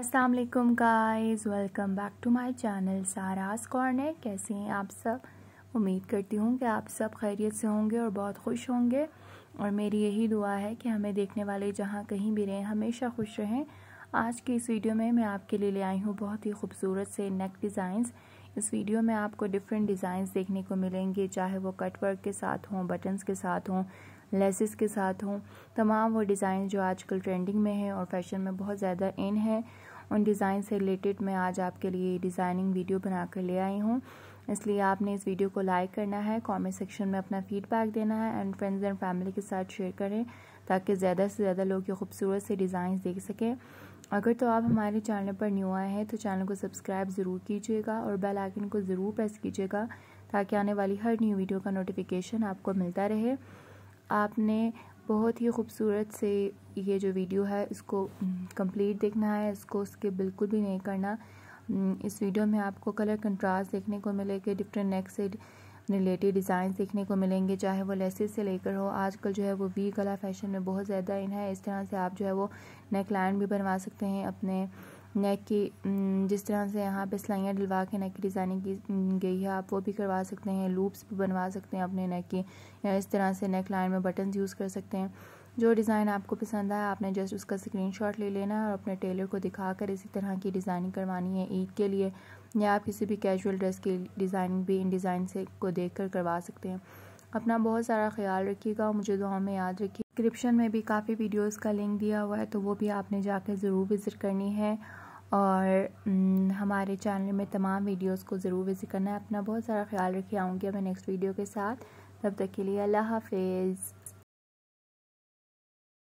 अस्सलाम guys welcome back to my channel Sara's corner कैसे हैं आप सब उम्मीद करती हूँ कि आप सब खैरियत से होंगे और बहुत खुश होंगे और मेरी यही दुआ है कि हमें देखने वाले जहाँ कहीं भी रहें हमेशा खुश रहें आज की इस वीडियो में मैं आपके लिए ले आई हूँ बहुत ही खूबसूरत से नेक डिज़ाइंस इस वीडियो में आपको डिफरेंट डिज़ाइंस देखने को मिलेंगे चाहे वो कटवर्क के साथ हों बटन्स के साथ हों लेसिस के साथ हों तमाम वो डिज़ाइन जो आजकल ट्रेंडिंग में है और फैशन में बहुत ज़्यादा इन है उन डिज़ाइन से रिलेटेड मैं आज आपके लिए डिज़ाइनिंग वीडियो बना कर ले आई हूँ इसलिए आपने इस वीडियो को लाइक करना है कमेंट सेक्शन में अपना फीडबैक देना है एंड फ्रेंड्स एंड फैमिली के साथ शेयर करें ताकि ज़्यादा से ज़्यादा लोग ये खूबसूरत से डिज़ाइन देख सकें अगर तो आप हमारे चैनल पर न्यू आए हैं तो चैनल को सब्सक्राइब ज़रूर कीजिएगा और बेल आइकन को ज़रूर प्रेस कीजिएगा ताकि आने वाली हर न्यू वीडियो का नोटिफिकेशन आपको मिलता रहे आपने बहुत ही खूबसूरत से ये जो वीडियो है इसको कंप्लीट देखना है इसको उसके बिल्कुल भी नहीं करना इस वीडियो में आपको कलर कंट्रास्ट देखने को मिलेगा डिफरेंट नेक से रिलेटेड डिज़ाइन देखने को मिलेंगे चाहे वो लेसेस से लेकर हो आजकल जो है वो वी गला फैशन में बहुत ज़्यादा इन है इस तरह से आप जो है वो नेक लाइन भी बनवा सकते हैं अपने नेक की जिस तरह से यहाँ पे सिलाइयाँ डलवा के नेक की डिज़ाइनिंग की गई है आप वो भी करवा सकते हैं लूप्स भी बनवा सकते हैं अपने नेक की या इस तरह से नेक लाइन में बटन्स यूज़ कर सकते हैं जो डिज़ाइन आपको पसंद आया आपने जस्ट उसका स्क्रीनशॉट ले लेना और अपने टेलर को दिखाकर इसी तरह की डिज़ाइनिंग करवानी है ईद के लिए या आप किसी भी कैजुअल ड्रेस की डिज़ाइनिंग भी इन डिज़ाइन से को देख कर करवा सकते हैं अपना बहुत सारा ख्याल रखिएगा मुझे दुआ में याद रखिए डिस्क्रिप्शन में भी काफ़ी वीडियोस का लिंक दिया हुआ है तो वो भी आपने जाकर ज़रूर विज़िट करनी है और हम्म, हमारे चैनल में तमाम वीडियोस को ज़रूर विज़िट करना है अपना बहुत सारा ख्याल रखिए आऊँगी मैं नेक्स्ट वीडियो के साथ तब तक के लिए अल्लाह हाफिज़